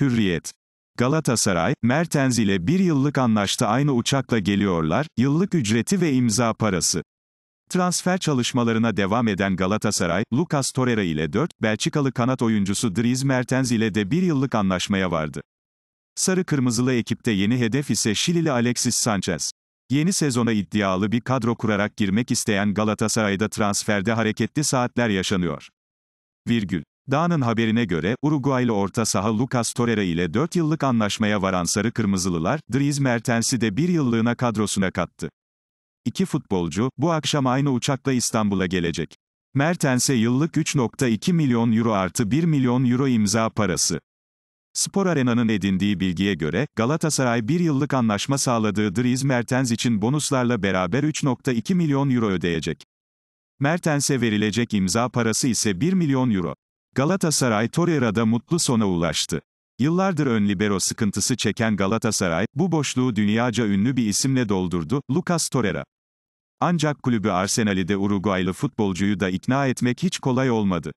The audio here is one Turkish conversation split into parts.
Hürriyet. Galatasaray, Mertens ile bir yıllık anlaşta aynı uçakla geliyorlar, yıllık ücreti ve imza parası. Transfer çalışmalarına devam eden Galatasaray, Lucas Torreira ile 4, Belçikalı kanat oyuncusu Dries Mertens ile de bir yıllık anlaşmaya vardı. Sarı Kırmızılı ekipte yeni hedef ise Şilili Alexis Sanchez. Yeni sezona iddialı bir kadro kurarak girmek isteyen Galatasaray'da transferde hareketli saatler yaşanıyor. Virgül. Dağ'ın haberine göre, Uruguaylı orta saha Lucas Torreira ile 4 yıllık anlaşmaya varan Sarı Kırmızılılar, Dries Mertens'i de 1 yıllığına kadrosuna kattı. İki futbolcu, bu akşam aynı uçakla İstanbul'a gelecek. Mertens'e yıllık 3.2 milyon euro artı 1 milyon euro imza parası. Spor Arena'nın edindiği bilgiye göre, Galatasaray bir yıllık anlaşma sağladığı Dries Mertens için bonuslarla beraber 3.2 milyon euro ödeyecek. Mertens'e verilecek imza parası ise 1 milyon euro. Galatasaray Torreira'da mutlu sona ulaştı. Yıllardır ön libero sıkıntısı çeken Galatasaray, bu boşluğu dünyaca ünlü bir isimle doldurdu, Lucas Torreira. Ancak kulübü Arsenal'i de Uruguaylı futbolcuyu da ikna etmek hiç kolay olmadı.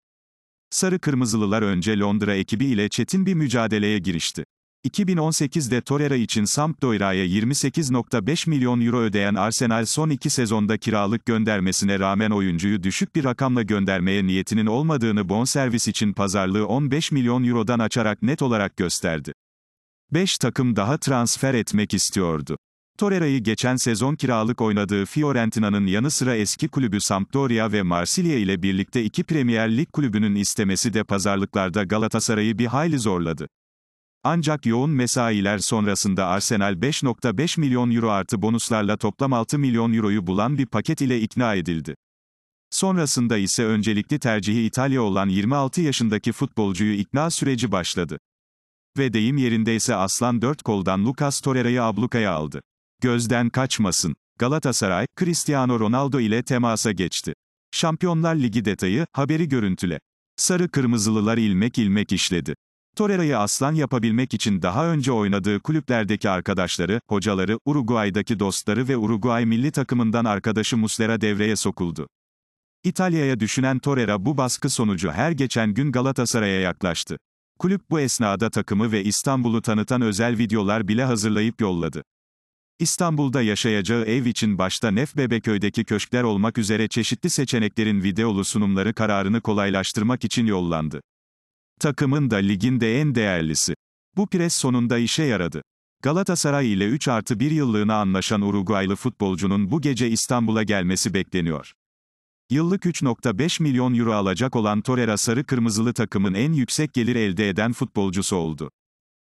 Sarı Kırmızılılar önce Londra ekibi ile çetin bir mücadeleye girişti. 2018'de Torreira için Sampdoria'ya 28.5 milyon euro ödeyen Arsenal son iki sezonda kiralık göndermesine rağmen oyuncuyu düşük bir rakamla göndermeye niyetinin olmadığını bonservis için pazarlığı 15 milyon eurodan açarak net olarak gösterdi. 5 takım daha transfer etmek istiyordu. Torreira'yı geçen sezon kiralık oynadığı Fiorentina'nın yanı sıra eski kulübü Sampdoria ve Marsilya ile birlikte iki Premier Lig kulübünün istemesi de pazarlıklarda Galatasaray'ı bir hayli zorladı. Ancak yoğun mesailer sonrasında Arsenal 5.5 milyon euro artı bonuslarla toplam 6 milyon euroyu bulan bir paket ile ikna edildi. Sonrasında ise öncelikli tercihi İtalya olan 26 yaşındaki futbolcuyu ikna süreci başladı. Ve deyim yerindeyse Aslan dört koldan Lucas Torreira'yı ablukaya aldı. Gözden kaçmasın. Galatasaray, Cristiano Ronaldo ile temasa geçti. Şampiyonlar Ligi detayı, haberi görüntüle. Sarı kırmızılılar ilmek ilmek işledi. Torreira'yı aslan yapabilmek için daha önce oynadığı kulüplerdeki arkadaşları, hocaları, Uruguay'daki dostları ve Uruguay milli takımından arkadaşı Muslera devreye sokuldu. İtalya'ya düşünen Torreira bu baskı sonucu her geçen gün Galatasaray'a yaklaştı. Kulüp bu esnada takımı ve İstanbul'u tanıtan özel videolar bile hazırlayıp yolladı. İstanbul'da yaşayacağı ev için başta Nef Bebeköy'deki köşkler olmak üzere çeşitli seçeneklerin videolu sunumları kararını kolaylaştırmak için yollandı. Takımın da ligin de en değerlisi. Bu pres sonunda işe yaradı. Galatasaray ile 3 artı 1 yıllığına anlaşan Uruguaylı futbolcunun bu gece İstanbul'a gelmesi bekleniyor. Yıllık 3.5 milyon euro alacak olan Torreira sarı kırmızılı takımın en yüksek gelir elde eden futbolcusu oldu.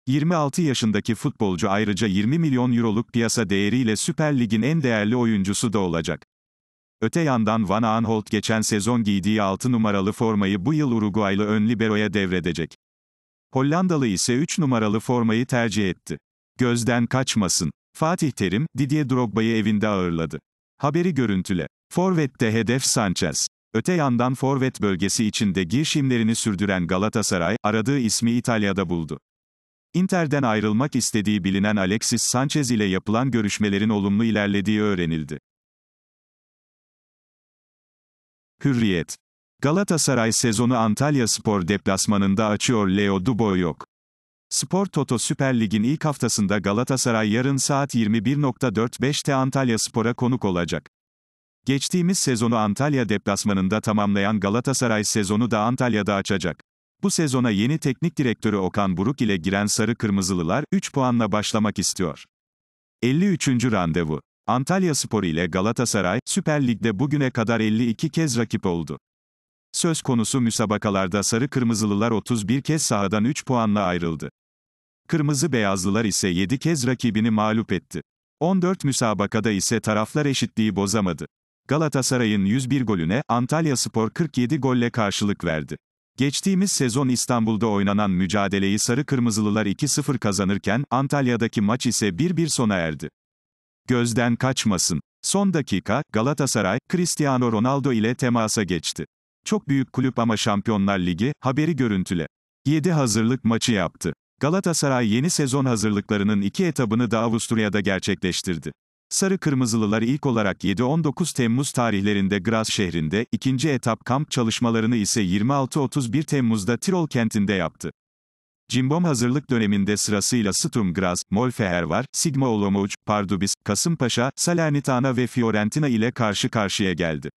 26 yaşındaki futbolcu ayrıca 20 milyon euroluk piyasa değeriyle Süper Lig'in en değerli oyuncusu da olacak. Öte yandan Van Aanholt geçen sezon giydiği 6 numaralı formayı bu yıl Uruguaylı ön liberoya devredecek. Hollandalı ise 3 numaralı formayı tercih etti. Gözden kaçmasın. Fatih Terim, Didier Drogba'yı evinde ağırladı. Haberi görüntüle. Forvet'te hedef Sanchez. Öte yandan forvet bölgesi içinde girişimlerini sürdüren Galatasaray, aradığı ismi İtalya'da buldu. Inter'den ayrılmak istediği bilinen Alexis Sanchez ile yapılan görüşmelerin olumlu ilerlediği öğrenildi. Hürriyet. Galatasaray sezonu Antalya Spor deplasmanında açıyor Leo Duboy yok. Spor Toto Süper Lig'in ilk haftasında Galatasaray yarın saat 21.45'te Antalya Spor'a konuk olacak. Geçtiğimiz sezonu Antalya deplasmanında tamamlayan Galatasaray sezonu da Antalya'da açacak. Bu sezona yeni teknik direktörü Okan Buruk ile giren Sarı Kırmızılılar 3 puanla başlamak istiyor. 53. randevu Antalya Spor ile Galatasaray, Süper Lig'de bugüne kadar 52 kez rakip oldu. Söz konusu müsabakalarda Sarı Kırmızılılar 31 kez sahadan 3 puanla ayrıldı. Kırmızı Beyazlılar ise 7 kez rakibini mağlup etti. 14 müsabakada ise taraflar eşitliği bozamadı. Galatasaray'ın 101 golüne Antalya Spor 47 golle karşılık verdi. Geçtiğimiz sezon İstanbul'da oynanan mücadeleyi Sarı Kırmızılılar 2-0 kazanırken Antalya'daki maç ise 1-1 sona erdi gözden kaçmasın. Son dakika, Galatasaray, Cristiano Ronaldo ile temasa geçti. Çok büyük kulüp ama Şampiyonlar Ligi, haberi görüntüle. 7 hazırlık maçı yaptı. Galatasaray yeni sezon hazırlıklarının iki etabını da Avusturya'da gerçekleştirdi. Sarı Kırmızılılar ilk olarak 7-19 Temmuz tarihlerinde Graz şehrinde, ikinci etap kamp çalışmalarını ise 26-31 Temmuz'da Tirol kentinde yaptı. Cimbom hazırlık döneminde sırasıyla Sturm Graz, Molfeher var, Sigma Olomouc, Pardubis, Kasımpaşa, Salernitana ve Fiorentina ile karşı karşıya geldi.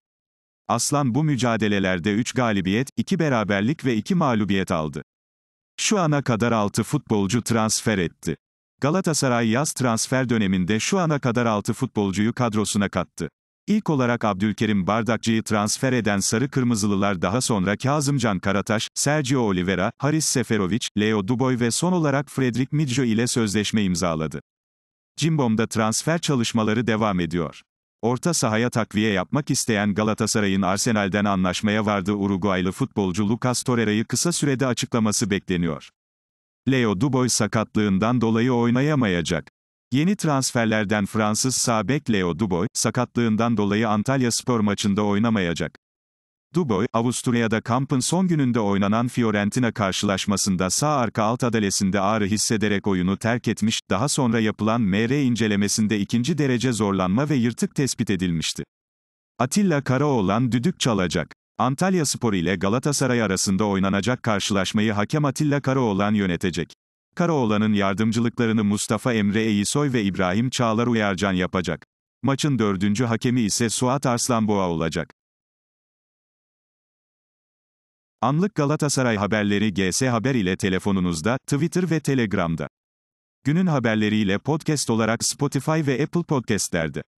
Aslan bu mücadelelerde 3 galibiyet, 2 beraberlik ve 2 mağlubiyet aldı. Şu ana kadar 6 futbolcu transfer etti. Galatasaray yaz transfer döneminde şu ana kadar 6 futbolcuyu kadrosuna kattı. İlk olarak Abdülkerim Bardakçı'yı transfer eden Sarı Kırmızılılar daha sonra Kazımcan Karataş, Sergio Oliveira, Haris Seferovic, Leo Duboy ve son olarak Fredrik Midjo ile sözleşme imzaladı. Cimbom'da transfer çalışmaları devam ediyor. Orta sahaya takviye yapmak isteyen Galatasaray'ın Arsenal'den anlaşmaya vardığı Uruguaylı futbolcu Lucas Torreira'yı kısa sürede açıklaması bekleniyor. Leo Duboy sakatlığından dolayı oynayamayacak. Yeni transferlerden Fransız sağ bek Leo Duboy, sakatlığından dolayı Antalya Spor maçında oynamayacak. Duboy, Avusturya'da kampın son gününde oynanan Fiorentina karşılaşmasında sağ arka alt adalesinde ağrı hissederek oyunu terk etmiş, daha sonra yapılan MR incelemesinde ikinci derece zorlanma ve yırtık tespit edilmişti. Atilla Karaoğlan düdük çalacak. Antalya Spor ile Galatasaray arasında oynanacak karşılaşmayı hakem Atilla Karaoğlan yönetecek. Karaoğlan'ın yardımcılıklarını Mustafa Emre Eyisoy ve İbrahim Çağlar Uyarcan yapacak. Maçın dördüncü hakemi ise Suat Arslanboğa olacak. Anlık Galatasaray haberleri GS Haber ile telefonunuzda, Twitter ve Telegram'da. Günün haberleriyle podcast olarak Spotify ve Apple Podcast'lerde.